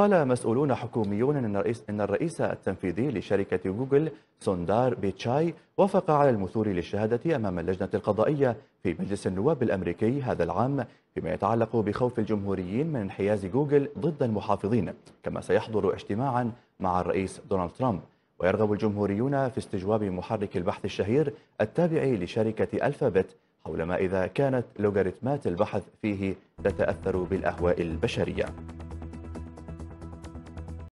قال مسؤولون حكوميون أن الرئيس, إن الرئيس التنفيذي لشركة جوجل سوندار بيتشاي وافق على المثور للشهادة أمام اللجنة القضائية في مجلس النواب الأمريكي هذا العام فيما يتعلق بخوف الجمهوريين من انحياز جوجل ضد المحافظين كما سيحضر اجتماعا مع الرئيس دونالد ترامب ويرغب الجمهوريون في استجواب محرك البحث الشهير التابع لشركة ألفابت حول ما إذا كانت لوغاريتمات البحث فيه تتأثر بالأهواء البشرية